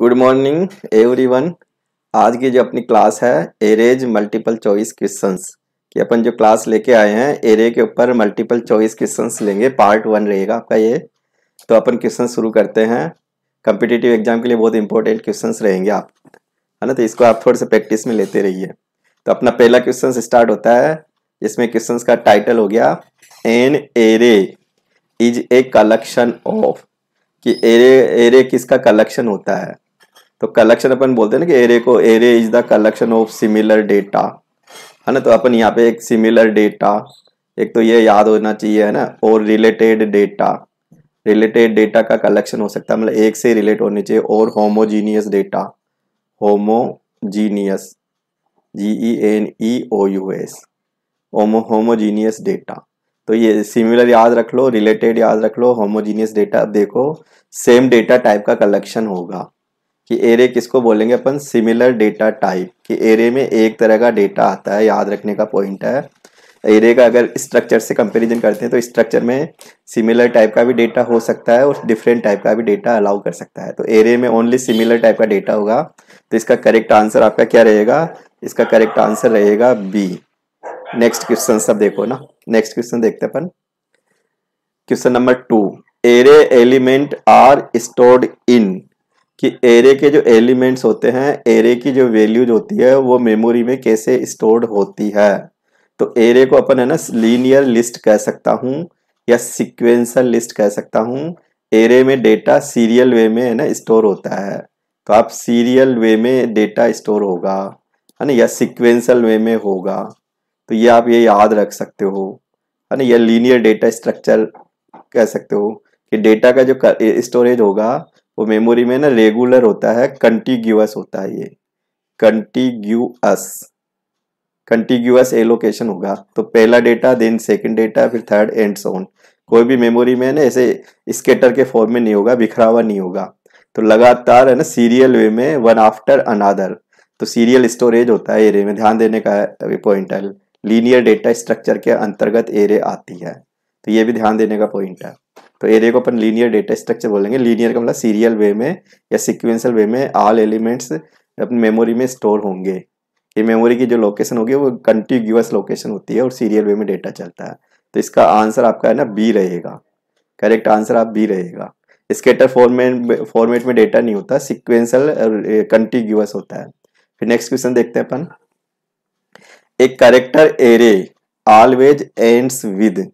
good morning everyone आज की जो अपनी क्लास है एरेज मल्टीपल चॉइस क्वेश्चंस कि अपन जो क्लास लेके आए हैं एरे के ऊपर मल्टीपल चॉइस क्वेश्चंस लेंगे पार्ट वन रहेगा आपका ये तो अपन क्वेश्चन शुरू करते हैं कम्पिटेटिव एग्जाम के लिए बहुत इंपॉर्टेंट क्वेश्चंस रहेंगे आप है ना तो इसको आप थोड़े से प्रैक्टिस में लेते रहिए तो अपना पहला क्वेश्चन स्टार्ट होता है जिसमें क्वेश्चन का टाइटल हो गया an array is a collection of कि एरे एरे किसका कलेक्शन होता है तो कलेक्शन अपन बोलते हैं ना कि एरे को array is the collection of similar data है ना तो अपन यहाँ पे एक सिमिलर डेटा एक तो ये याद होना चाहिए है ना और रिलेटेड डेटा रिलेटेड डेटा का कलेक्शन हो सकता है मतलब एक से रिलेट होने चाहिए और homogeneous data homogeneous G E N E O U S homo homogeneous data तो ये सिमिलर याद रख लो रिलेटेड याद रख लो होमोजीनियस डेटा देखो सेम डेटा टाइप का कलेक्शन होगा कि एरे किसको बोलेंगे अपन सिमिलर डेटा टाइप कि एरे में एक तरह का डेटा आता है याद रखने का पॉइंट है एरे का अगर स्ट्रक्चर से कंपेरिजन करते हैं तो स्ट्रक्चर में सिमिलर टाइप का भी डेटा हो सकता है और डिफरेंट टाइप का भी डेटा अलाउ कर सकता है तो एरे में ओनली सिमिलर टाइप का डेटा होगा तो इसका करेक्ट आंसर आपका क्या रहेगा इसका करेक्ट आंसर रहेगा बी नेक्स्ट क्वेश्चन सब देखो ना नेक्स्ट क्वेश्चन देखते अपन question number two array element are stored in कि एरे के जो एलिमेंट्स होते हैं एरे की जो वैल्यूज होती है वो मेमोरी में कैसे स्टोर्ड होती है तो एरे को अपन है ना लीनियर लिस्ट कह सकता हूँ या सिक्वेंसल लिस्ट कह सकता हूँ एरे में डेटा सीरियल वे में है ना स्टोर होता है तो आप सीरियल वे में डेटा स्टोर होगा है ना या सिक्वेंसल वे में होगा तो ये आप ये याद रख सकते हो है ना या लीनियर डेटा स्ट्रक्चर कह सकते हो कि डेटा का जो स्टोरेज होगा वो मेमोरी में ना रेगुलर होता है कंटिग्यूअस होता है ये कंटिग्यूअस कंटिग्यूअस एलोकेशन होगा तो पहला डेटा देन सेकंड डेटा फिर थर्ड एंड सोन कोई भी मेमोरी में ना ऐसे स्केटर के फॉर्म में नहीं होगा बिखरावा नहीं होगा तो लगातार है ना सीरियल वे में वन आफ्टर अनादर तो सीरियल स्टोरेज होता है एरे में ध्यान देने का है पॉइंट है लीनियर डेटा स्ट्रक्चर के अंतर्गत एरे आती है तो ये भी ध्यान देने का पॉइंट है तो एरिया को अपन लीनियर डेटा स्ट्रक्चर बोलेंगे लीनियर का मतलब सीरियल वे में या सिक्वेंसल वे में ऑल एलिमेंट्स अपनी मेमोरी में स्टोर होंगे ये मेमोरी की जो लोकेशन होगी वो कंटिग्यूस लोकेशन होती है और सीरियल वे में डेटा चलता है तो इसका आंसर आपका है ना बी रहेगा करेक्ट आंसर आप बी रहेगा स्केटर फॉर्मेट फॉर्मेट में डेटा नहीं होता सिक्वेंसल कंटिग्यूस होता है फिर नेक्स्ट क्वेश्चन देखते हैं अपन एक character array always ends with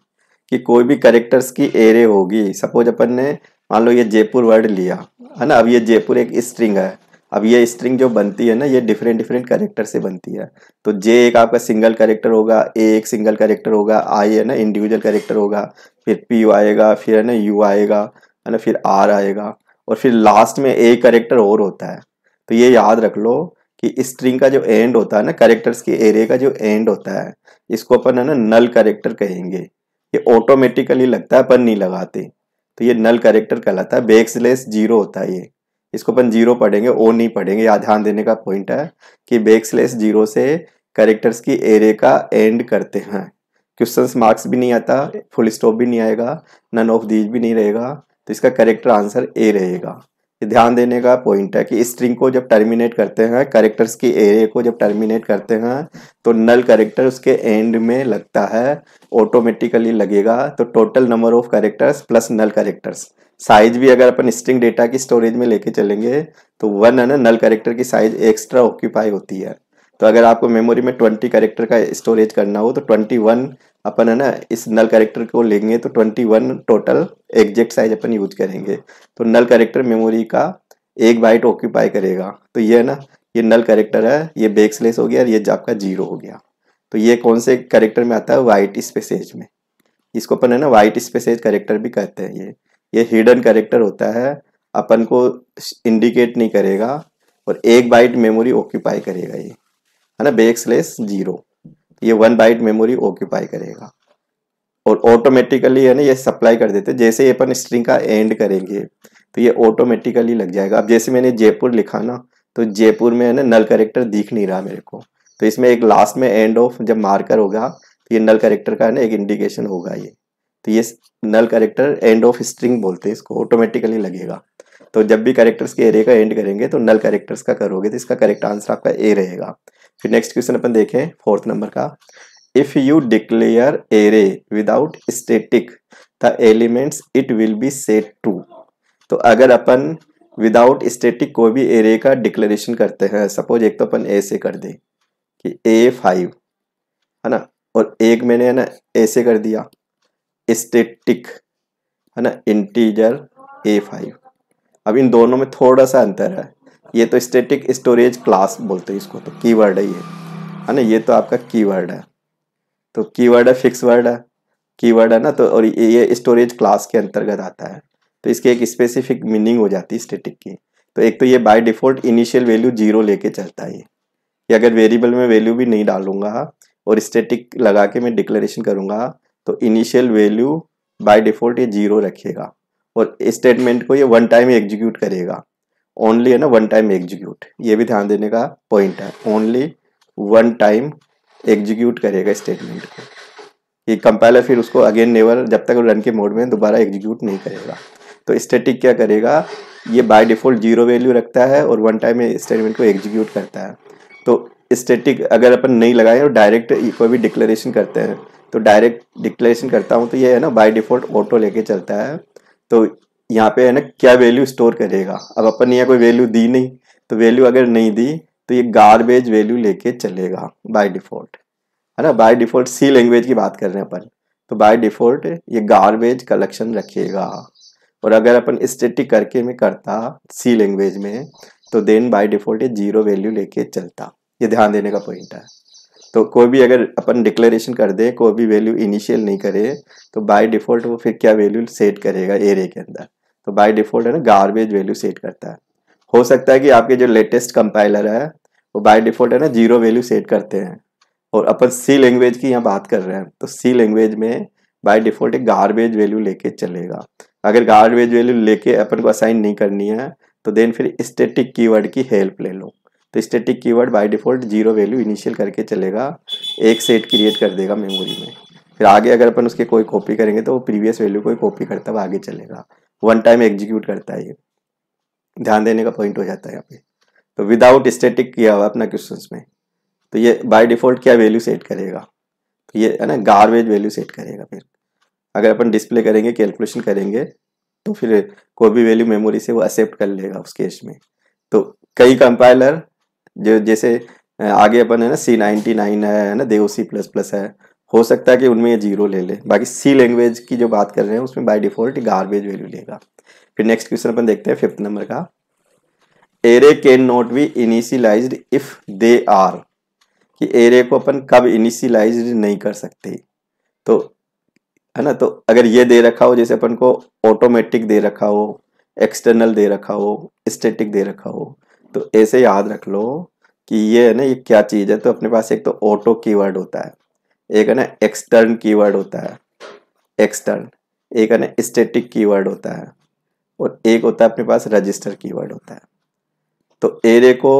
कि कोई भी करेक्टर्स की एरे होगी सपोज अपन ने मान लो ये जयपुर वर्ड लिया है ना अब ये जयपुर एक स्ट्रिंग है अब ये स्ट्रिंग जो बनती है ना ये डिफरेंट डिफरेंट करेक्टर से बनती है तो जे एक आपका सिंगल करेक्टर होगा ए एक सिंगल करेक्टर होगा आई है ना इंडिविजुअल करेक्टर होगा फिर पी आएगा फिर है ना यू आएगा है ना फिर आर आएगा और फिर लास्ट में ए करेक्टर और होता है तो ये याद रख लो कि स्ट्रिंग का जो एंड होता है ना करेक्टर्स की एरे का जो एंड होता है इसको अपन है ना नल करेक्टर कहेंगे ये ऑटोमेटिकली लगता है पर नहीं लगाते तो ये नल करेक्टर कहलाता है बेक्सलेस जीरो होता है ये इसको अपन जीरो पढ़ेंगे ओ नहीं पढ़ेंगे या ध्यान देने का पॉइंट है कि बेक्सलेस जीरो से करेक्टर्स की एरे का एंड करते हैं क्वेश्चन मार्क्स भी नहीं आता फुल स्टॉप भी नहीं आएगा नन ऑफ दीज भी नहीं रहेगा तो इसका करेक्टर आंसर ए रहेगा ध्यान देने का पॉइंट है कि स्ट्रिंग को जब टर्मिनेट करते हैं करेक्टर्स की एरे को जब टर्मिनेट करते हैं तो नल करेक्टर उसके एंड में लगता है ऑटोमेटिकली लगेगा तो total number of characters plus null characters size भी अगर अपन स्ट्रिंग डेटा की स्टोरेज में लेके चलेंगे तो वन है ना नल करेक्टर की साइज एक्स्ट्रा ऑक्यूपाई होती है तो अगर आपको मेमोरी में ट्वेंटी कैरेक्टर का स्टोरेज करना हो तो ट्वेंटी वन अपन है ना इस नल करेक्टर को लेंगे तो twenty one total exact size अपन यूज करेंगे तो नल करेक्टर मेमोरी का एक बाइट ऑक्यूपाई करेगा तो ये है ना ये नल करेक्टर है ये बेग स्लेस हो गया और ये आपका जीरो हो गया तो ये कौन से करेक्टर में आता है वाइट स्पेसेज में इसको अपन है ना वाइट स्पेसेज करेक्टर भी कहते हैं ये ये हिडन करेक्टर होता है अपन को इंडिकेट नहीं करेगा और एक बाइट मेमोरी ऑक्यूपाई करेगा ये है ना बेक स्लेस जीरो ये वन बाइट मेमोरी ऑक्यूपाई करेगा और ऑटोमेटिकली है ना ये सप्लाई कर देते जैसे ये अपन स्ट्रिंग का एंड करेंगे तो ये ऑटोमेटिकली लग जाएगा अब जैसे मैंने जयपुर लिखा ना तो जयपुर में है ना नल करेक्टर दिख नहीं रहा मेरे को तो इसमें एक लास्ट में एंड ऑफ जब मार्कर होगा तो ये नल करेक्टर का है ना एक इंडिकेशन होगा ये तो ये null character end of string बोलते हैं इसको ऑटोमेटिकली लगेगा तो जब भी करेक्टर्स के एरे का एंड करेंगे तो नल करेक्टर्स का करोगे तो इसका करेक्ट आंसर आपका ए रहेगा फिर नेक्स्ट क्वेश्चन अपन देखें फोर्थ नंबर का if you declare array without static the elements it will be set to तो अगर अपन विदाउट स्टेटिक कोई भी एरे का डिक्लेरेशन करते हैं सपोज एक तो अपन ए से कर दें कि ए फाइव है ना और एक मैंने है ना ए से कर दिया स्टेटिक है ना इंटीजर ए फाइव अब इन दोनों में थोड़ा सा अंतर है ये तो स्टेटिक स्टोरेज क्लास बोलते हैं इसको तो कीवर्ड है ये है हाँ ना ये तो आपका कीवर्ड है तो कीवर्ड है फिक्स वर्ड है कीवर्ड है ना तो और ये स्टोरेज क्लास के अंतर्गत आता है तो इसकी एक स्पेसिफिक मीनिंग हो जाती है स्टेटिक की तो एक तो ये by default initial value zero लेके चलता है ये अगर वेरिएबल में वैल्यू भी नहीं डालूंगा और स्टेटिक लगा के मैं डिक्लेरेशन करूँगा तो इनिशियल वैल्यू बाय डिफ़ॉल्ट ये जीरो रखेगा और स्टेटमेंट को ये वन टाइम एग्जीक्यूट करेगा ओनली है ना वन टाइम एग्जीक्यूट ये भी ध्यान देने का पॉइंट है ओनली वन टाइम एग्जीक्यूट करेगा स्टेटमेंट को ये कंपाइलर फिर उसको अगेन नेवर जब तक रन के मोड में दोबारा एग्जीक्यूट नहीं करेगा तो स्टेटिक क्या करेगा ये बाय डिफ़ॉल्ट जीरो वैल्यू रखता है और वन टाइम स्टेटमेंट को एग्जीक्यूट करता है तो स्टेटिक अगर अपन नहीं लगाए और डायरेक्ट कोई भी डिक्लेरेशन करते हैं तो डायरेक्ट डिक्लेरेशन करता हूँ तो ये है ना बाय डिफ़ॉल्ट ऑटो लेके चलता है तो यहाँ पे है ना क्या वैल्यू स्टोर करेगा अब अपन ने यहाँ कोई वैल्यू दी नहीं तो वैल्यू अगर नहीं दी तो ये गार्बेज वैल्यू लेके चलेगा बाय डिफ़ॉल्ट है ना बाय डिफ़ॉल्ट सी लैंग्वेज की बात कर रहे हैं अपन तो बाय डिफ़ॉल्ट ये गार्बेज कलेक्शन रखेगा और अगर अपन स्टेटिक करके में करता सी लैंग्वेज में तो देन बाय डिफ़ॉल्ट ये जीरो वैल्यू लेके चलता ये ध्यान देने का पॉइंट है तो कोई भी अगर अपन डिक्लेरेशन कर दे कोई भी वैल्यू इनिशियल नहीं करे तो बाय डिफ़ॉल्ट वो फिर क्या वैल्यू सेट करेगा एरे के अंदर तो बाय डिफ़ॉल्ट है ना गार्बेज वैल्यू सेट करता है हो सकता है कि आपके जो लेटेस्ट कंपाइलर है वो बाय डिफ़ॉल्ट है ना जीरो वैल्यू सेट करते हैं और अपन सी लैंग्वेज की यहाँ बात कर रहे हैं तो सी लैंग्वेज में बाय डिफ़ॉल्ट एक गार्बेज वैल्यू लेके चलेगा अगर गार्बेज वैल्यू लेके अपन को असाइन नहीं करनी है तो देन फिर स्टेटिक कीवर्ड की हेल्प ले लो तो static keyword by default zero value initial करके चलेगा एक सेट क्रिएट कर देगा मेमोरी में फिर आगे अगर अपन उसके कोई कॉपी करेंगे तो वो प्रीवियस वैल्यू को कॉपी करता हुआ आगे चलेगा वन टाइम एग्जीक्यूट करता है ये ध्यान देने का पॉइंट हो जाता है यहाँ पे तो विदाउट स्टेटिक किया हुआ अपना क्वेश्चन में तो ये बाय डिफॉल्ट क्या वैल्यू सेट करेगा तो ये है ना गार्बेज वैल्यू सेट करेगा फिर अगर अपन डिस्प्ले करेंगे कैलकुलेशन करेंगे तो फिर कोई भी वैल्यू मेमोरी से वो एक्सेप्ट कर लेगा उस केस में तो कई कंपाइलर जो जैसे आगे अपन है ना सी नाइनटी नाइन है ना देव सी प्लस प्लस है हो सकता है कि उनमें ये जीरो ले ले बाकी सी लैंग्वेज की जो बात कर रहे हैं उसमें बाय डिफॉल्ट गार्बेज वैल्यू लेगा फिर नेक्स्ट क्वेश्चन अपन देखते हैं फिफ्थ नंबर का array can not be initialize if they are कि एरे को अपन कब इनिशियलाइज नहीं कर सकते तो है ना तो अगर ये दे रखा हो जैसे अपन को ऑटोमेटिक दे रखा हो एक्सटर्नल दे रखा हो स्टेटिक दे रखा हो तो ऐसे याद रख लो कि ये है ना ये क्या चीज़ है तो अपने पास एक तो ऑटो कीवर्ड होता है एक है ना एक्सटर्न कीवर्ड होता है एक्सटर्न एक है ना स्टेटिक कीवर्ड होता है और एक होता है अपने पास रजिस्टर कीवर्ड होता है तो एरे को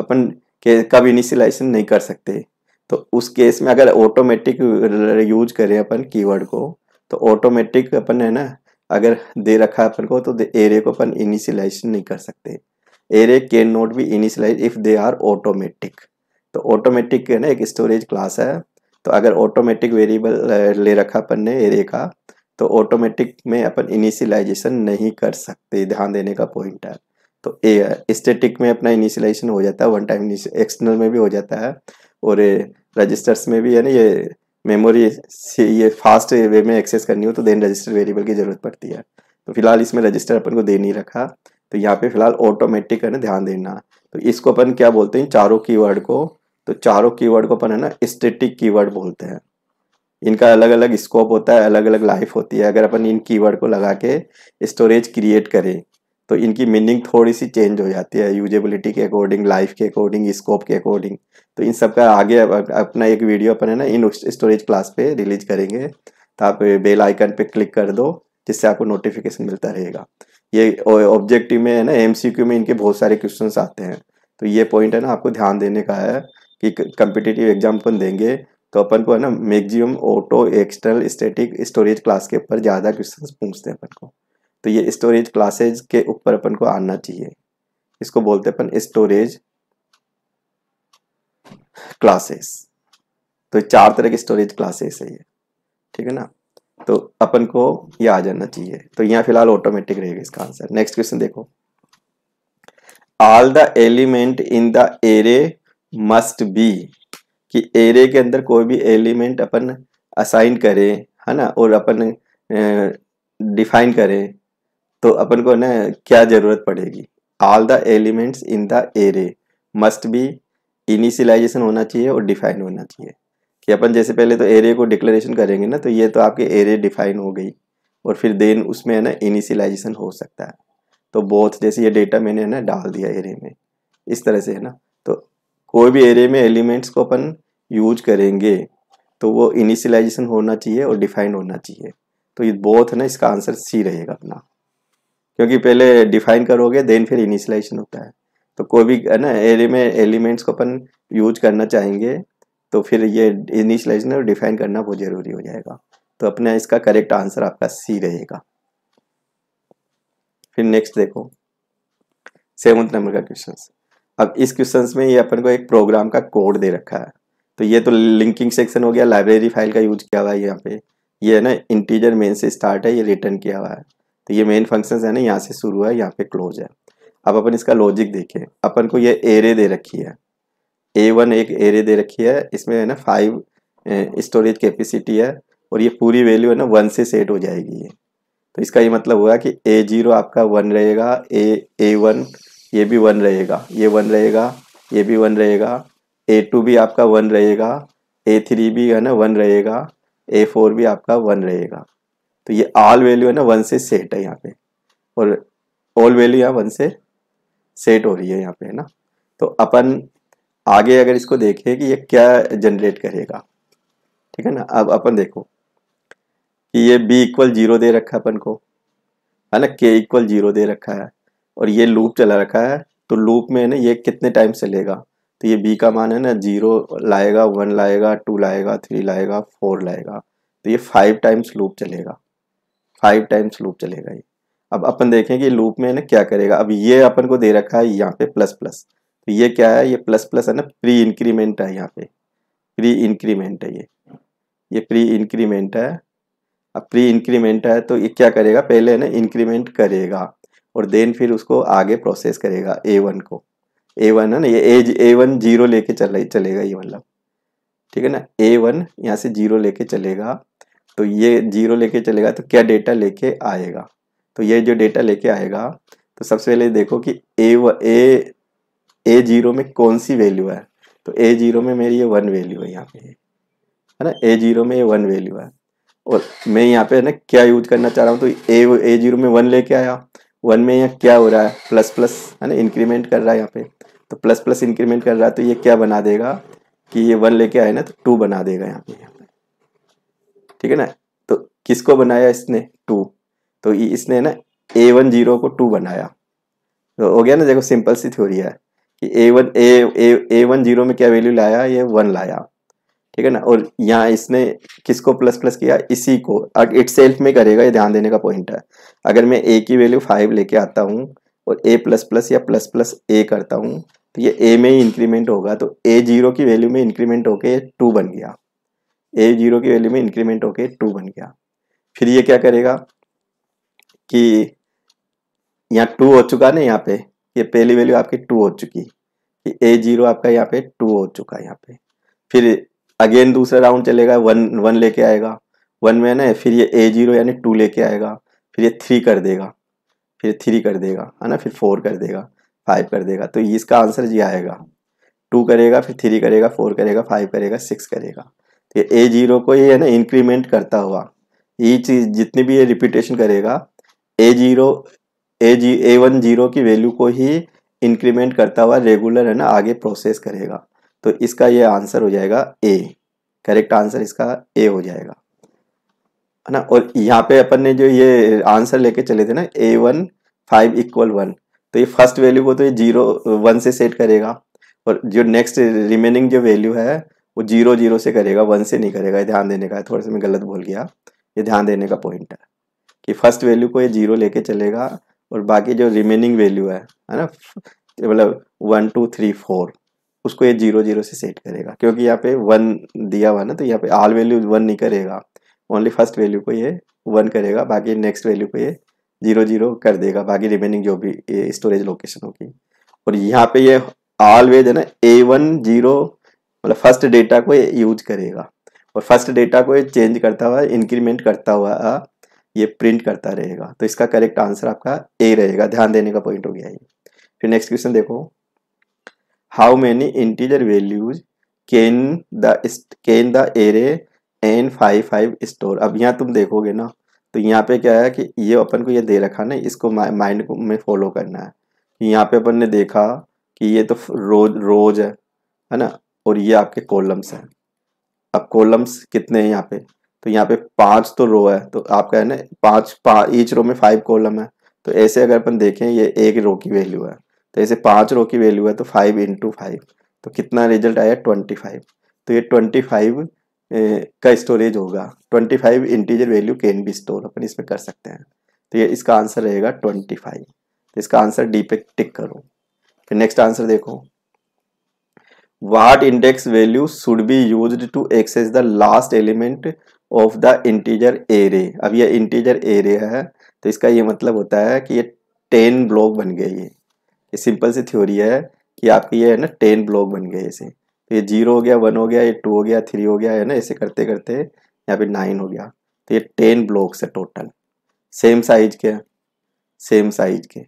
अपन के कब इनिशियलाइजेशन नहीं कर सकते तो उस केस में अगर ऑटोमेटिक यूज करें अपन कीवर्ड को तो ऑटोमेटिक अपन है ना अगर दे रखा है अपन को तो एरे को अपन इनिशियलाइजेशन नहीं कर सकते can not be initialize if they are automatic तो ऑटोमेटिक है ना एक स्टोरेज क्लास है तो अगर ऑटोमेटिक वेरिएबल ले रखा अपन ने एरे का तो ऑटोमेटिक में अपन इनिशियलाइजेशन नहीं कर सकते ध्यान देने का पॉइंट है तो ए स्टेटिक में अपना इनिशियलाइजेशन हो जाता है वन टाइम एक्सटर्नल में भी हो जाता है और रजिस्टर्स में भी है ना ये मेमोरी से ये फास्ट वे में एक्सेस करनी हो तो देन रजिस्टर वेरिएबल की ज़रूरत पड़ती है तो फिलहाल इसमें रजिस्टर अपन को दे नहीं रखा तो यहाँ पे फिलहाल ऑटोमेटिक है ना ध्यान देना तो इसको अपन क्या बोलते हैं चारों कीवर्ड को तो चारों कीवर्ड को अपन है ना स्टेटिक कीवर्ड बोलते हैं इनका अलग अलग स्कोप होता है अलग अलग लाइफ होती है अगर अपन इन कीवर्ड को लगा के स्टोरेज क्रिएट करें तो इनकी मीनिंग थोड़ी सी चेंज हो जाती है यूजेबिलिटी के अकॉर्डिंग लाइफ के अकॉर्डिंग स्कोप के अकॉर्डिंग तो इन सब का आगे अपना एक वीडियो अपन है ना इन स्टोरेज क्लास पे रिलीज करेंगे तो आप बेल आइकन पे क्लिक कर दो जिससे आपको नोटिफिकेशन मिलता रहेगा ये ऑब्जेक्टिव में है ना एमसीक्यू में इनके बहुत सारे क्वेश्चंस आते हैं तो ये पॉइंट है ना आपको ध्यान देने का है कि कम्पिटेटिव एग्जाम अपन देंगे तो अपन को है ना maximum auto external static storage class के ऊपर ज़्यादा क्वेश्चन पूछते हैं अपन को तो ये स्टोरेज क्लासेज के ऊपर अपन को आना चाहिए इसको बोलते हैं अपन स्टोरेज क्लासेस तो चार तरह के स्टोरेज क्लासेस है ये ठीक है ना तो अपन को ये आ जाना चाहिए तो यहाँ फिलहाल ऑटोमेटिक रहेगा इसका आंसर नेक्स्ट क्वेश्चन देखो all the element in the array must be कि एरे के अंदर कोई भी एलिमेंट अपन असाइन करें है ना और अपन डिफाइन करें तो अपन को ना क्या ज़रूरत पड़ेगी all the elements in the array must be initialization होना चाहिए और डिफाइन होना चाहिए कि अपन जैसे पहले तो एरिया को डिक्लेरेशन करेंगे ना तो ये तो आपके एरिया डिफाइन हो गई और फिर देन उसमें है ना इनिशियलाइजेशन हो सकता है तो बोथ जैसे ये डेटा मैंने है ना डाल दिया एरे में इस तरह से है ना तो कोई भी एरिया में एलिमेंट्स को अपन यूज करेंगे तो वो इनिशियलाइजेशन होना चाहिए और डिफाइन होना चाहिए तो ये बोथ ना इसका आंसर सी रहेगा अपना क्योंकि पहले डिफाइन करोगे देन फिर इनिशियलाइजेशन होता है तो कोई भी है ना एरे में एलिमेंट्स को अपन यूज करना चाहेंगे तो फिर ये इनिशलाइजेशन डिफाइन करना बहुत ज़रूरी हो जाएगा तो अपना इसका करेक्ट आंसर आपका सी रहेगा फिर नेक्स्ट देखो सेवंथ नंबर का क्वेश्चन अब इस क्वेश्चन में ये अपन को एक प्रोग्राम का कोड दे रखा है तो ये तो लिंकिंग सेक्शन हो गया लाइब्रेरी फाइल का यूज किया हुआ है यहाँ पे ये है ना इंटीजर मेन से स्टार्ट है ये रिटर्न किया हुआ है तो ये मेन फंक्शन है ना यहाँ से शुरू है यहाँ पे क्लोज है अब अपन इसका लॉजिक देखें अपन को ये एरे दे रखी है ए वन एक एरे दे रखी है इसमें है ना फाइव स्टोरेज कैपेसिटी है और ये पूरी वैल्यू है ना वन से सेट हो जाएगी ये तो इसका ये मतलब हुआ कि ए जीरो आपका वन रहेगा ए ए वन ये भी वन रहेगा ये वन रहेगा ये भी वन रहेगा ए टू भी आपका वन रहेगा ए थ्री भी है ना वन रहेगा ए फोर भी आपका वन रहेगा तो ये ऑल वैल्यू है ना वन से सेट है यहाँ पे और ऑल वैल्यू यहाँ वन से सेट हो रही है यहाँ पे है ना तो अपन आगे अगर इसको देखें कि ये क्या जनरेट करेगा ठीक है ना अब अपन देखो कि ये बी इक्वल जीरो दे रखा है अपन को है ना के इक्वल जीरो दे रखा है और ये लूप चला रखा है तो लूप में ना ये कितने टाइम से लेगा तो ये बी का मान है ना जीरो लाएगा वन लाएगा टू लाएगा थ्री लाएगा फोर लाएगा तो ये फाइव टाइम्स लूप चलेगा फाइव टाइम्स लूप चलेगा ये अब अपन देखें कि लूप में ना क्या करेगा अब ये अपन को दे रखा है यहाँ पे प्लस प्लस ये क्या है ये प्लस प्लस है ना प्री इंक्रीमेंट है यहाँ पे प्री इंक्रीमेंट है ये ये प्री इंक्रीमेंट है अब प्री इंक्रीमेंट है तो ये क्या करेगा पहले है ना इंक्रीमेंट करेगा और देन फिर उसको आगे प्रोसेस करेगा ए वन को ए वन है ना ये ए ए वन जीरो लेके चल चलेगा ये मतलब ठीक है ना ए वन यहाँ से जीरो लेके चलेगा तो ये जीरो लेके चलेगा तो क्या डेटा लेके आएगा तो ये जो डेटा लेके आएगा तो सबसे पहले देखो कि ए ए ए जीरो में कौन सी वैल्यू है तो ए जीरो में मेरी ये वन वैल्यू है यहाँ पे है ना ए जीरो में ये वन वैल्यू है और मैं यहाँ पे है ना क्या यूज करना चाह रहा हूँ तो ए ए जीरो में वन लेके आया वन में यहाँ क्या हो रहा है प्लस प्लस है ना इंक्रीमेंट कर रहा है यहाँ पे तो प्लस प्लस इंक्रीमेंट कर रहा है तो ये क्या बना देगा कि ये वन लेके आए ना तो टू बना देगा यहाँ पे यहाँ पे ठीक है ना तो किसको बनाया इसने टू तो इसने ना ए वन जीरो को टू बनाया तो हो गया ना देखो सिंपल सी थ्योरी है कि A one A A one zero में क्या वैल्यू लाया ये वन लाया ठीक है ना और यहाँ इसने किसको प्लस प्लस किया इसी को इट सेल्फ में करेगा ये ध्यान देने का पॉइंट है अगर मैं ए की वैल्यू फाइव लेके आता हूँ और ए प्लस प्लस या प्लस प्लस ए करता हूँ तो ये ए में ही इंक्रीमेंट होगा तो ए जीरो की वैल्यू में इंक्रीमेंट होके टू बन गया ए जीरो की वैल्यू में इंक्रीमेंट होके टू बन गया फिर ये क्या करेगा कि यहाँ टू हो चुका ना यहाँ पे ये पहली वैल्यू आपकी टू हो चुकी कि ए जीरो आपका यहाँ पे टू हो चुका है यहाँ पे फिर अगेन दूसरा राउंड चलेगा वन वन लेके आएगा वन में ना फिर ये ए जीरो यानी टू लेके आएगा फिर ये थ्री कर देगा फिर थ्री कर देगा है ना फिर फोर कर देगा फाइव कर देगा तो इसका आंसर ये आएगा टू करेगा फिर थ्री करेगा फोर करेगा फाइव करेगा सिक्स करेगा तो ये ए जीरो को ये है ना इंक्रीमेंट करता हुआ ये चीज़ जितनी भी ये रिपीटेशन करेगा A zero A G A one zero की वैल्यू को ही इंक्रीमेंट करता हुआ रेगुलर है ना आगे प्रोसेस करेगा तो इसका ये आंसर हो जाएगा ए करेक्ट आंसर इसका ए हो जाएगा है ना और यहाँ पे अपन ने जो ये आंसर लेके चले थे ना A one five equal one तो ये फर्स्ट वैल्यू को तो ये जीरो वन से सेट करेगा और जो नेक्स्ट रिमेनिंग जो वैल्यू है वो जीरो जीरो से करेगा वन से नहीं करेगा ये ध्यान देने का है थोड़ा सा मैं गलत बोल गया ये ध्यान देने का पॉइंट है कि फर्स्ट वैल्यू को ये जीरो लेके चलेगा और बाकी जो रिमेनिंग वैल्यू है है ना मतलब वन टू थ्री फोर उसको ये जीरो जीरो से सेट करेगा क्योंकि यहाँ पे वन दिया हुआ ना तो यहाँ पे आल वैल्यू वन नहीं करेगा ओनली फर्स्ट वैल्यू को ये वन करेगा बाकी नेक्स्ट वैल्यू को ये जीरो जीरो कर देगा बाकी रिमेनिंग जो भी स्टोरेज लोकेशन होगी और यहाँ पे ये ऑलवेज है ना ए वन जीरो मतलब फर्स्ट डेटा को ये यूज करेगा और फर्स्ट डेटा को ये चेंज करता हुआ इंक्रीमेंट करता हुआ ये प्रिंट करता रहेगा तो इसका करेक्ट आंसर आपका ए रहेगा ध्यान देने का पॉइंट हो गया ये फिर नेक्स्ट क्वेश्चन देखो how many integer values can the can the array N five five store अब यहाँ तुम देखोगे ना तो यहाँ पे क्या है कि ये अपन को ये दे रखा ना इसको माइंड को में फॉलो करना है यहाँ पे अपन ने देखा कि ये तो रोज रोज है है ना और ये आपके कॉलम्स हैं अब कॉलम्स कितने हैं यहाँ पे तो यहाँ पे पांच तो रो है तो आपका है ना पांच ईच रो में फाइव कॉलम है तो ऐसे अगर अपन देखें ये एक रो की वैल्यू है तो ऐसे पांच रो की वैल्यू है तो फाइव इंटू फाइव तो कितना रिजल्ट आया ट्वेंटी फाइव तो ये ट्वेंटी फाइव का स्टोरेज होगा twenty five integer value can be store अपन इसमें कर सकते हैं तो ये इसका आंसर रहेगा ट्वेंटी फाइव तो इसका आंसर डी पे टिक करो फिर नेक्स्ट आंसर देखो what index value should be use to access the last element of the integer array अब ये इंटीजर एरे है तो इसका ये मतलब होता है कि ये टेन ब्लॉक बन गए ये ये सिंपल सी थ्योरी है कि आपके ये है ना टेन ब्लॉक बन गए इसे तो ये जीरो हो गया वन हो गया ये टू हो गया थ्री हो गया है ना ऐसे करते करते यहाँ पे नाइन हो गया तो ये टेन ब्लॉक्स है टोटल सेम साइज के सेम साइज के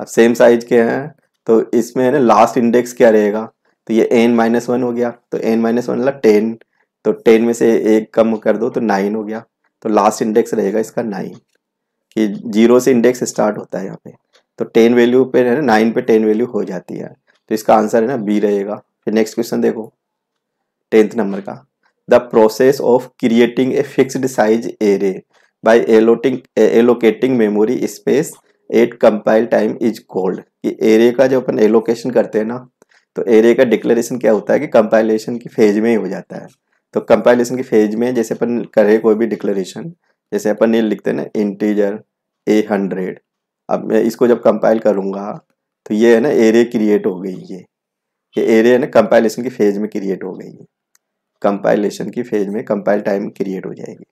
अब सेम साइज के हैं तो इसमें है ना लास्ट इंडेक्स क्या रहेगा तो ये एन माइनस वन हो गया तो एन माइनस वन मतलब टेन तो टेन में से एक कम कर दो तो नाइन हो गया तो लास्ट इंडेक्स रहेगा इसका नाइन कि जीरो से इंडेक्स स्टार्ट होता है यहाँ पे तो टेन वैल्यू पे है ना नाइन पे टेन वैल्यू हो जाती है तो इसका आंसर है ना बी रहेगा फिर नेक्स्ट क्वेश्चन देखो टेंथ नंबर का the process of creating a fixed size array by allotting allocating memory space at compile time is called कि एरे का जो अपन एलोकेशन करते हैं ना तो एरे का डिक्लेरेशन क्या होता है कि कंपाइलेशन की फेज में ही हो जाता है तो कंपाइलेशन की फेज में जैसे अपन करे कोई भी डिक्लेरेशन जैसे अपन ये लिखते हैं ना इंटीजर ए हंड्रेड अब मैं इसको जब कंपाइल करूँगा तो ये है ना एरे क्रिएट हो गई ये ये एरे है ना कंपाइलेशन की फेज में क्रिएट हो गई है कंपाइलेशन की फेज में कंपाइल टाइम क्रिएट हो जाएगी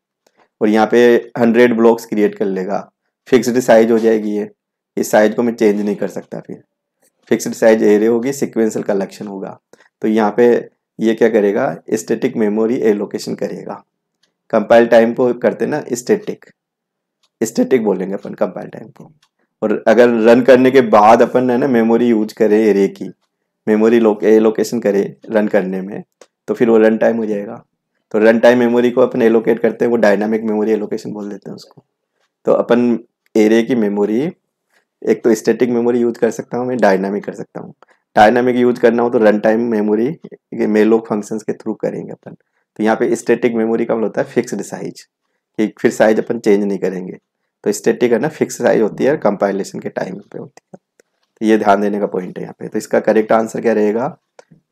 और यहाँ पे हंड्रेड ब्लॉक्स क्रिएट कर लेगा फिक्स्ड साइज हो जाएगी ये इस साइज को मैं चेंज नहीं कर सकता फिर फिक्स्ड साइज एरे होगी सिक्वेंसल कलेक्शन होगा तो यहाँ पे ये क्या करेगा स्टेटिक मेमोरी एलोकेशन करेगा कंपाइल टाइम को करते ना स्टेटिक स्टेटिक बोलेंगे अपन कंपाइल टाइम को और अगर रन करने के बाद अपन है ना मेमोरी यूज करे एरे की मेमोरी एलोकेशन करे रन करने में तो फिर वो रन टाइम हो जाएगा तो रन टाइम मेमोरी को अपन एलोकेट करते हैं वो डायनामिक मेमोरी एलोकेशन बोल देते हैं उसको तो अपन एरे की मेमोरी एक तो स्टैटिक मेमोरी यूज कर सकता हूँ मैं डायनामिक कर सकता हूँ डायनामिक यूज करना हो तो रन टाइम मेमोरी में लोग फंक्शंस के थ्रू करेंगे अपन तो यहाँ पे स्टेटिक मेमोरी का मतलब होता है फिक्स्ड साइज कि फिर साइज अपन चेंज नहीं करेंगे तो स्टेटिक है ना फिक्स साइज होती है कंपाइलेशन के टाइम पे होती है तो ये ध्यान देने का पॉइंट है यहाँ पे तो इसका करेक्ट आंसर क्या रहेगा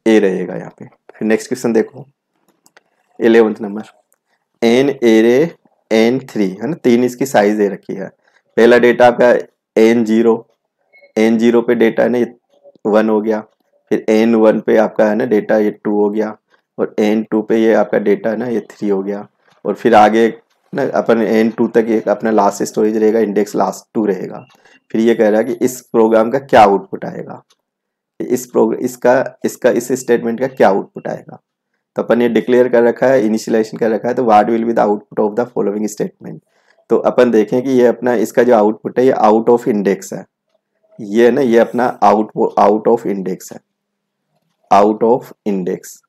ए रहेगा यहाँ पे फिर नेक्स्ट क्वेश्चन देखो eleventh number N array N three है ना तीन इसकी साइज दे रखी है पहला डेटा आपका एन जीरो एन जीरो पे डेटा है ना वन हो गया फिर एन वन पे आपका है ना डेटा ये टू हो गया और एन टू पे ये आपका डेटा है ना ये थ्री हो गया और फिर आगे ना अपन एन टू तक एक अपना लास्ट स्टोरेज रहेगा इंडेक्स लास्ट टू रहेगा फिर ये कह रहा है कि इस प्रोग्राम का क्या आउटपुट आएगा इस प्रोग्राम इसका इसका इस स्टेटमेंट का क्या आउटपुट आएगा तो अपन ये डिक्लेयर कर रखा है इनिशियलाइजेशन कर रखा है तो what will be the output of the following statement तो अपन देखें कि ये अपना इसका जो आउटपुट है ये आउट ऑफ इंडेक्स है ये ना ये अपना आउट आउट ऑफ इंडेक्स है आउट ऑफ इंडेक्स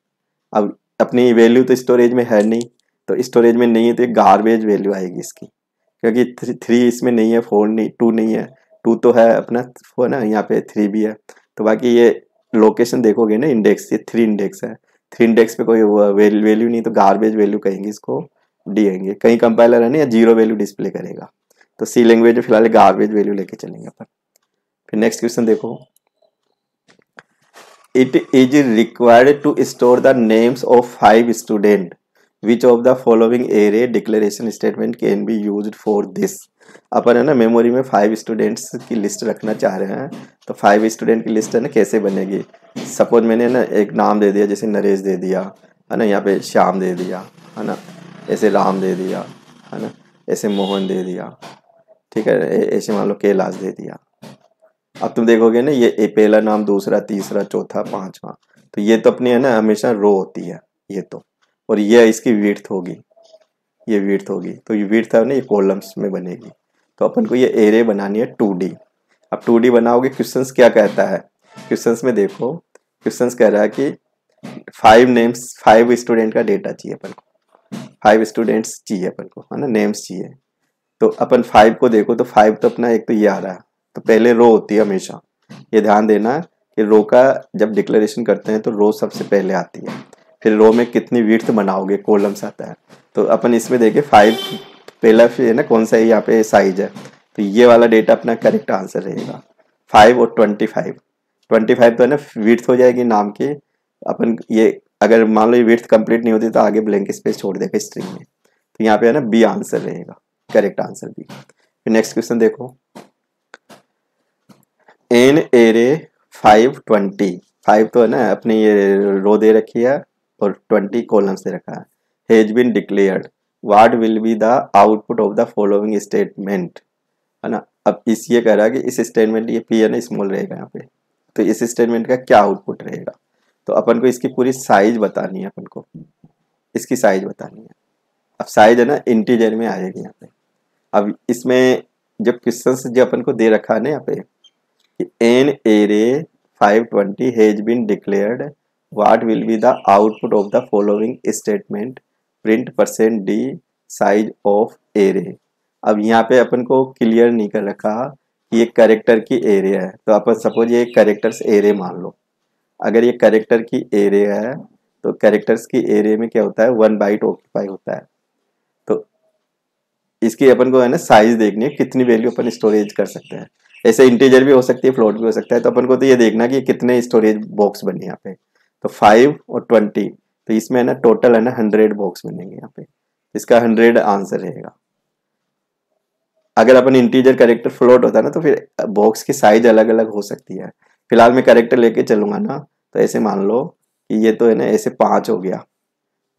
अब अपनी वैल्यू तो स्टोरेज में है नहीं तो स्टोरेज में नहीं है तो ये गार्बेज वैल्यू आएगी इसकी क्योंकि थ्री थ्री इसमें नहीं है फोर नहीं टू नहीं है टू तो है अपना फोर ना यहाँ पे थ्री भी है तो बाकी ये लोकेशन देखोगे ना इंडेक्स ये थ्री इंडेक्स है थ्री इंडेक्स पे कोई वैल्यू नहीं तो गार्बेज वैल्यू कहेंगे इसको देंगे कहीं कंपाइलर है ना या जीरो वैल्यू डिस्प्ले करेगा तो सी लैंग्वेज में फिलहाल गार्बेज वैल्यू लेके चलेंगे अपन फिर नेक्स्ट क्वेश्चन देखो it is required to store the names of five student which of the following array declaration statement can be use for this अपन है ना मेमोरी में फाइव स्टूडेंट्स की लिस्ट रखना चाह रहे हैं तो फाइव स्टूडेंट की लिस्ट है ना कैसे बनेगी सपोज मैंने ना एक नाम दे दिया जैसे नरेश दे दिया है ना यहाँ पे श्याम दे दिया है ना ऐसे राम दे दिया है ना ऐसे मोहन दे दिया ठीक है ऐसे मान लो कैलाश दे दिया अब तुम देखोगे ना ये पहला नाम दूसरा तीसरा चौथा पांचवा तो ये तो अपनी है ना हमेशा रो होती है ये तो और ये इसकी वीर्थ होगी ये वीर्थ होगी तो ये वीर्थ है ना ये कॉलम्स में बनेगी तो अपन को ये एरे बनानी है टू डी अब टू डी बनाओगे क्वेश्चन क्या कहता है क्वेश्चन में देखो क्वेश्चन कह रहा है कि फाइव नेम्स फाइव स्टूडेंट का डेटा चाहिए अपन को फाइव स्टूडेंट्स चाहिए अपन को है ना नेम्स चाहिए तो अपन फाइव को देखो तो फाइव तो अपना एक तो ये आ रहा है तो पहले रो होती है हमेशा ये ध्यान देना कि रो का जब डिक्लेरेशन करते हैं तो रो सबसे पहले आती है फिर रो में कितनी वीर्थ बनाओगे कोलम्स आता है तो अपन इसमें देखें फाइव पहला फिर है ना कौन सा यहाँ पे साइज है तो ये वाला डेटा अपना करेक्ट आंसर रहेगा फाइव और ट्वेंटी फाइव ट्वेंटी फाइव तो है ना वीर्थ हो जाएगी नाम की अपन ये अगर मान लो ये वीर्थ कंप्लीट नहीं होती तो आगे ब्लैंक स्पेस छोड़ देगा स्ट्रिंग में तो यहाँ पे है ना बी आंसर रहेगा करेक्ट आंसर बी फिर नेक्स्ट क्वेश्चन देखो N array five twenty five तो है ना अपनी ये रो दे रखी है और ट्वेंटी कॉलम से रखा है has been declared what will be the output of the following statement है ना अब इस ये कह रहा है कि इस स्टेटमेंट ये पी है ना स्मॉल रहेगा यहाँ पे तो इस स्टेटमेंट का क्या आउटपुट रहेगा तो अपन को इसकी पूरी साइज बतानी है अपन को इसकी साइज बतानी है अब साइज है ना इंटीजर में आएगी यहाँ पे अब इसमें जब क्वेश्चन जो अपन को दे रखा है ना यहाँ पे an array 520 has been declared what will be the output of the following statement print percent D size of array अब यहाँ पे अपन को क्लियर नहीं कर रखा कि ये करेक्टर की एरे है तो अपन सपोज ये करेक्टर्स एरे मान लो अगर ये करेक्टर की एरे है तो करेक्टर्स की एरे में क्या होता है वन बाइट ऑक्यूपाई होता है तो इसकी अपन को है ना साइज देखनी है कितनी वैल्यू अपन स्टोरेज कर सकते हैं ऐसे इंटीजर भी हो सकती है फ्लोट भी हो सकता है तो अपन को तो ये देखना कि कितने स्टोरेज बॉक्स बने यहाँ पे तो फाइव और ट्वेंटी तो इसमें है ना टोटल है ना हंड्रेड बॉक्स बनेंगे यहाँ पे इसका हंड्रेड आंसर रहेगा अगर अपन इंटीजर करेक्टर फ्लोट होता है ना तो फिर बॉक्स की साइज अलग अलग हो सकती है फिलहाल मैं करेक्टर लेके चलूंगा ना तो ऐसे मान लो कि ये तो है ना ऐसे पांच हो गया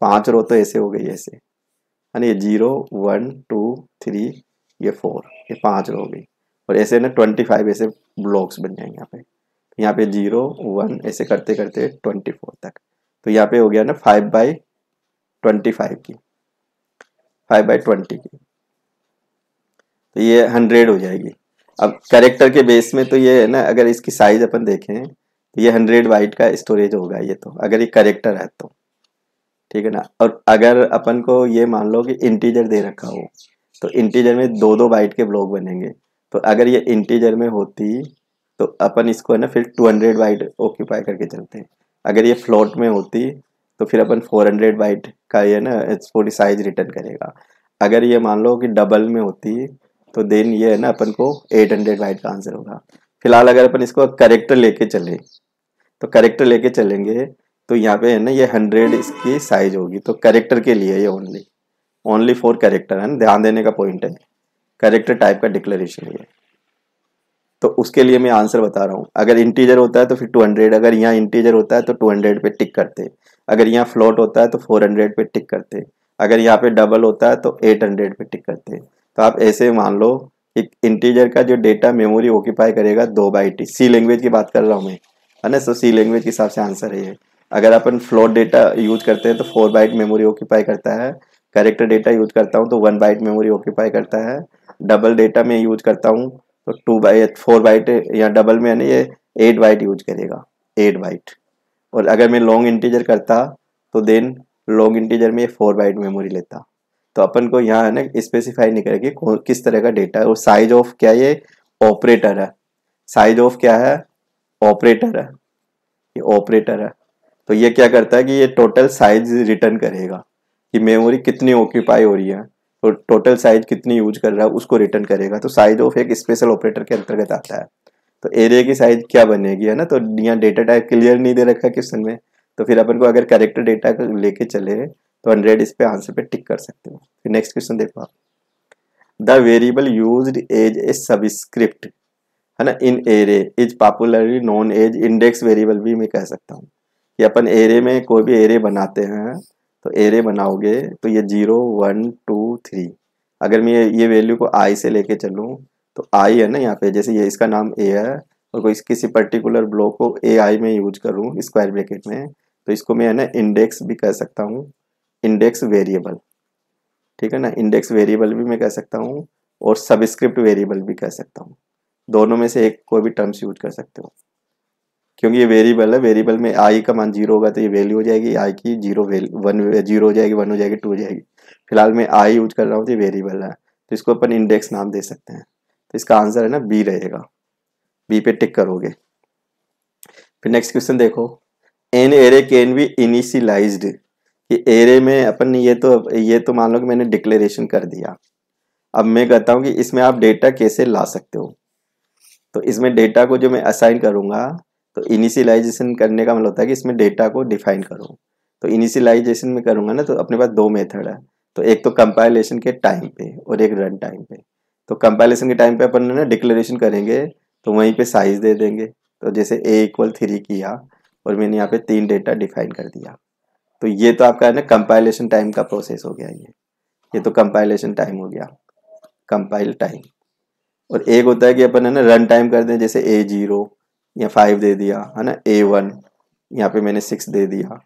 पांच रो तो ऐसे हो गई ऐसे है ना ये जीरो वन टू थ्री ये फोर ये पांच रो हो गई और ऐसे ना ट्वेंटी फाइव ऐसे ब्लॉक्स बन जाएंगे यहाँ पे यहाँ पे जीरो वन ऐसे करते करते ट्वेंटी फोर तक तो यहाँ पे हो गया ना फाइव बाई ट्वेंटी फाइव की फाइव बाई ट्वेंटी की तो ये हंड्रेड हो जाएगी अब कैरेक्टर के बेस में तो ये है ना अगर इसकी साइज अपन देखें तो ये हंड्रेड वाइट का स्टोरेज होगा ये तो अगर ये करेक्टर है तो ठीक है ना और अगर अपन को ये मान लो कि इंटीजर दे रखा हो तो इंटीजर में दो दो बाइट के ब्लॉक बनेंगे तो अगर ये इंटीजर में होती तो अपन इसको है ना फिर 200 हंड्रेड बाइट ऑक्यूपाई करके चलते हैं अगर ये फ्लोट में होती तो फिर अपन 400 हंड्रेड बाइट का ये ना थोड़ी साइज रिटर्न करेगा अगर ये मान लो कि डबल में होती तो देन ये है ना अपन को 800 हंड्रेड बाइट का आंसर होगा फिलहाल अगर अपन इसको करेक्टर लेके चले तो करेक्टर लेके चलेंगे तो यहाँ पे है ना ये हंड्रेड इसकी साइज होगी तो करेक्टर के लिए ये ओनली ओनली फॉर करेक्टर है ना ध्यान देने का पॉइंट है करेक्टर टाइप का डिक्लेरेशन है तो उसके लिए मैं आंसर बता रहा हूँ अगर इंटीजर होता है तो फिर 200 अगर यहाँ इंटीजर होता है तो 200 पे टिक करते अगर यहाँ फ्लोट होता है तो 400 पे टिक करते अगर यहाँ पे डबल होता है तो 800 पे टिक करते तो आप ऐसे मान लो कि इंटीजर का जो डेटा मेमोरी ऑक्यूपाई करेगा दो बाइट सी लैंग्वेज की बात कर रहा हूँ मैं है ना सो सी लैंग्वेज के हिसाब से आंसर है अगर अपन फ्लोट डेटा यूज करते हैं तो फोर बाइट मेमोरी ऑक्यूपाई करता है करेक्टर डेटा यूज करता हूँ तो वन बाइट मेमोरी ऑक्यूपाई करता है डबल डेटा में यूज करता हूँ तो टू बाइट फोर बाइट या डबल में यानी ये एट बाइट यूज करेगा एट बाइट और अगर मैं लॉन्ग इंटीजर करता तो देन लॉन्ग इंटीजर में ये फोर बाइट मेमोरी लेता तो अपन को यहाँ है ना स्पेसिफाई नहीं करेगी किस तरह का डेटा है और साइज ऑफ क्या ये ऑपरेटर है साइज ऑफ क्या है ऑपरेटर है ये ऑपरेटर है तो ये क्या करता है कि ये टोटल साइज रिटर्न करेगा कि मेमोरी कितनी ऑक्यूपाई हो रही है तो टोटल साइज कितनी यूज कर रहा है उसको रिटर्न करेगा तो साइज ऑफ एक स्पेशल ऑपरेटर के अंतर्गत आता है तो एरिया की साइज क्या बनेगी है ना तो यहाँ डेटा टाइप क्लियर नहीं दे रखा क्वेश्चन में तो फिर अपन को अगर करेक्टर डेटा लेके चले तो हंड्रेड इस पे आंसर पे टिक कर सकते हो फिर नेक्स्ट क्वेश्चन देखो आप the variable use as a subscript है ना in array is popularly known as index variable भी मैं कह सकता हूँ कि अपन एरे में कोई भी एरे बनाते हैं तो एरे बनाओगे तो ये जीरो वन टू थ्री अगर मैं ये वैल्यू को आई से लेके चलूँ तो आई है ना यहाँ पे जैसे ये इसका नाम ए है और कोई किसी पर्टिकुलर ब्लॉक को ए आई में यूज करूँ स्क्वायर ब्रैकेट में तो इसको मैं है ना इंडेक्स भी कह सकता हूँ इंडेक्स वेरिएबल ठीक है ना इंडेक्स वेरिएबल भी मैं कह सकता हूँ और सबस्क्रिप्ट वेरिएबल भी कह सकता हूँ दोनों में से एक कोई भी टर्म्स यूज कर सकते हो क्योंकि ये वेरिएबल है वेरिएबल में आई का मान जीरो होगा तो ये वैल्यू हो जाएगी आई की जीरो वन जीरो हो जाएगी वन हो जाएगी टू हो जाएगी फिलहाल मैं आई यूज कर रहा हूँ तो ये वेरिएबल है तो इसको अपन इंडेक्स नाम दे सकते हैं तो इसका आंसर है ना बी रहेगा बी पे टिक करोगे फिर नेक्स्ट क्वेश्चन देखो N array can be initialize कि एरे में अपन ये तो ये तो मान लो कि मैंने डिक्लेरेशन कर दिया अब मैं कहता हूँ कि इसमें आप डेटा कैसे ला सकते हो तो इसमें डेटा को जो मैं असाइन करूंगा तो इनिशियलाइजेशन करने का मतलब होता है कि इसमें डेटा को डिफाइन करो तो इनिशियलाइजेशन में करूँगा ना तो अपने पास दो मेथड है तो एक तो कंपाइलेशन के टाइम पे और एक रन टाइम पे तो कंपाइलेशन के टाइम पे अपन ना डिक्लेरेशन करेंगे तो वहीं पे साइज दे देंगे तो जैसे ए इक्वल थ्री किया और मैंने यहाँ पे तीन डेटा डिफाइन कर दिया तो ये तो आपका है ना कंपाइलेशन टाइम का प्रोसेस हो गया ये ये तो कंपाइलेशन टाइम हो गया कंपाइल टाइम और एक होता है कि अपन है ना रन टाइम कर दें जैसे ए जीरो यहाँ फाइव दे दिया है ना ए वन यहाँ पे मैंने सिक्स दे दिया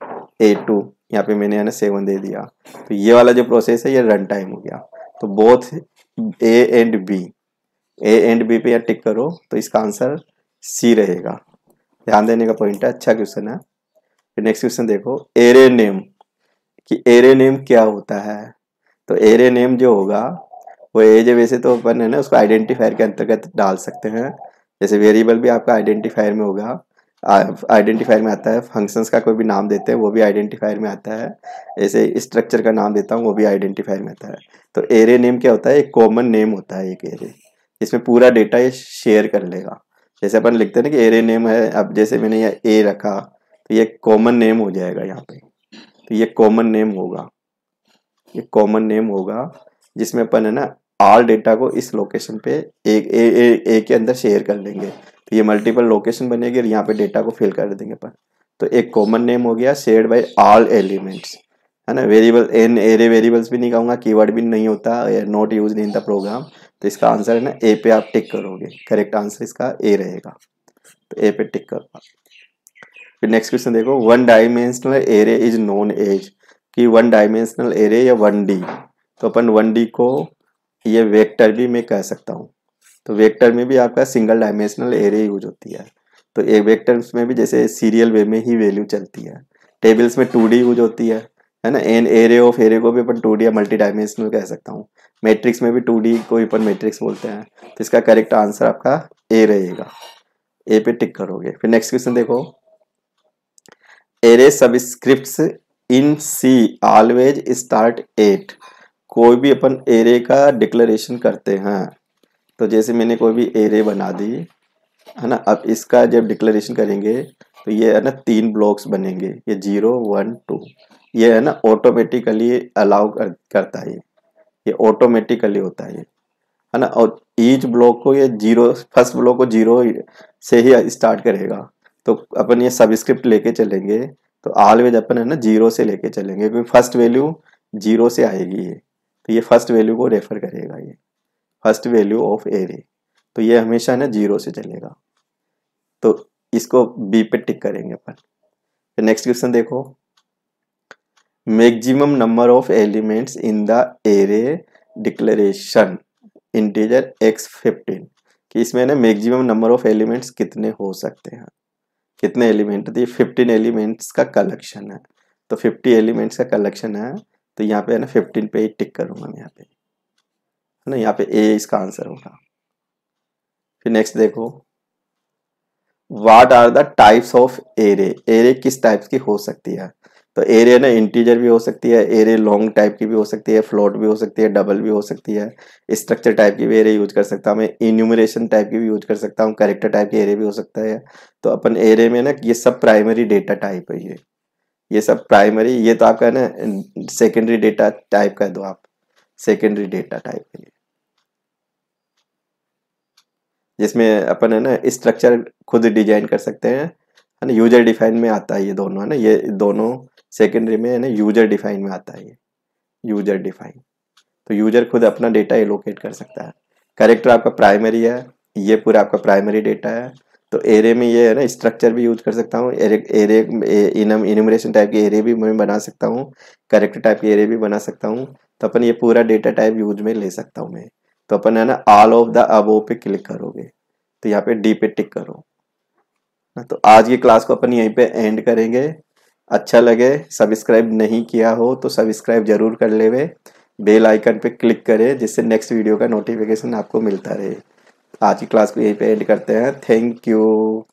ए टू यहाँ पे मैंने है ना सेवन दे दिया तो ये वाला जो प्रोसेस है ये रन टाइम हो गया तो both A and B A and B पे यहाँ टिक करो तो इसका आंसर सी रहेगा ध्यान देने का पॉइंट है अच्छा क्वेश्चन है फिर नेक्स्ट क्वेश्चन देखो एरे नेम कि एरे नेम क्या होता है तो एरे नेम जो होगा वो एज वैसे तो अपन है ना उसको आइडेंटिफायर के अंतर्गत डाल सकते हैं जैसे वेरिएबल भी आपका आइडेंटिफायर में होगा आइडेंटिफायर में आता है फंक्शंस का कोई भी नाम देते हैं वो भी आइडेंटिफायर में आता है ऐसे स्ट्रक्चर का नाम देता हूँ वो भी आइडेंटिफायर में आता है तो एरे नेम क्या होता है एक कॉमन नेम होता है एक एरे इसमें पूरा डेटा ये शेयर कर लेगा जैसे अपन लिखते हैं ना कि एरे नेम है अब जैसे मैंने यह ए रखा तो ये कॉमन नेम हो जाएगा यहाँ पे तो ये कॉमन नेम होगा ये कॉमन नेम होगा जिसमें अपन है ना ऑल डेटा को इस लोकेशन पे एक ए, ए, ए के अंदर शेयर कर लेंगे तो ये मल्टीपल लोकेशन बनेगी और यहाँ पे डेटा को फिल कर देंगे पर तो एक कॉमन नेम हो गया शेयर बाय ऑल एलिमेंट्स है ना वेरिएबल एन एरे वेरिएबल्स भी नहीं कहूँगा कीवर्ड भी नहीं होता not use in the program तो इसका आंसर है ना ए पे आप टिक करोगे करेक्ट आंसर इसका ए रहेगा तो ए पे टिक कर फिर नेक्स्ट क्वेश्चन देखो one dimensional array is known as कि वन डायमेंशनल एरे या वन डी तो अपन वन डी को ये वेक्टर भी मैं कह सकता हूँ तो वेक्टर में भी आपका सिंगल डायमेंशनल एरे यूज होती है तो एक वेक्टर में भी जैसे सीरियल वे में ही वैल्यू चलती है टेबल्स में टू यूज होती है है ना एन एरे ऑफ एरे को भी अपन टू या मल्टी डायमेंशनल कह सकता हूँ मैट्रिक्स में भी टू को भी अपन मैट्रिक्स बोलते हैं तो इसका करेक्ट आंसर आपका ए रहेगा ए पे टिक करोगे फिर नेक्स्ट क्वेश्चन देखो array subscript in C always start at कोई भी अपन एरे का डिक्लेरेशन करते हैं तो जैसे मैंने कोई भी एरे बना दी है ना अब इसका जब डिक्लेरेशन करेंगे तो ये है ना तीन ब्लॉक्स बनेंगे ये जीरो वन टू ये है ना ऑटोमेटिकली अलाउ कर, करता है ये ऑटोमेटिकली होता है है ना और ईच ब्लॉक को ये जीरो फर्स्ट ब्लॉक को जीरो से ही स्टार्ट करेगा तो अपन ये सब स्क्रिप्ट लेके चलेंगे तो ऑलवेज अपन है ना जीरो से लेके चलेंगे क्योंकि फर्स्ट वैल्यू जीरो से आएगी ये तो ये फर्स्ट वैल्यू को रेफर करेगा ये फर्स्ट वैल्यू ऑफ एरे तो ये हमेशा ना जीरो से चलेगा तो इसको बी पे टिक करेंगे अपन तो नेक्स्ट क्वेश्चन देखो maximum number of elements in the array declaration integer X fifteen कि इसमें ना मैक्सिमम नंबर ऑफ एलिमेंट्स कितने हो सकते हैं कितने एलिमेंट तो ये फिफ्टीन एलिमेंट्स का कलेक्शन है तो फिफ्टी एलिमेंट्स का कलेक्शन है तो यहाँ पे है ना फिफ्टीन पे ही टिक करूँगा मैं यहाँ पे है ना यहाँ पे ए इसका आंसर होगा फिर नेक्स्ट देखो what are the types of array array किस टाइप्स की हो सकती है तो एरे ना इंटीजर भी हो सकती है एरे लॉन्ग टाइप की भी हो सकती है फ्लोट भी हो सकती है डबल भी हो सकती है स्ट्रक्चर टाइप की भी एरे यूज कर सकता हूँ मैं इन्यूमरेशन टाइप की भी यूज कर सकता हूँ करेक्टर टाइप की एरे भी हो सकता है तो अपन एरे में ना ये सब प्राइमरी डेटा टाइप है ये ये सब प्राइमरी ये तो आपका ना सेकेंडरी डेटा टाइप कर दो आप सेकेंडरी डेटा टाइप के लिए जिसमें अपन है ना स्ट्रक्चर खुद डिजाइन कर सकते हैं है ना यूजर डिफाइन में आता है ये दोनों है ना ये दोनों सेकेंडरी में है ना यूजर डिफाइन में आता है ये यूजर डिफाइन तो यूजर खुद अपना डेटा एलोकेट कर सकता है करेक्टर आपका प्राइमरी है ये पूरा आपका प्राइमरी डेटा है तो एरे में ये है ना स्ट्रक्चर भी यूज कर सकता हूँ एरे इनम टाइप के एरे भी मैं बना सकता हूँ करेक्टर टाइप के एरे भी बना सकता हूँ तो अपन ये पूरा डेटा टाइप यूज में ले सकता हूँ मैं तो अपन है ना ऑल ऑफ द अबो पे क्लिक करोगे तो यहाँ पे डी पे टिक करो हाँ, तो आज की क्लास को अपन यहीं पे एंड करेंगे अच्छा लगे सब्सक्राइब नहीं किया हो तो सब्सक्राइब जरूर कर ले बेल आइकन पे क्लिक करें जिससे नेक्स्ट वीडियो का नोटिफिकेशन आपको मिलता रहे आज की क्लास को यहीं पे एंड करते हैं थैंक यू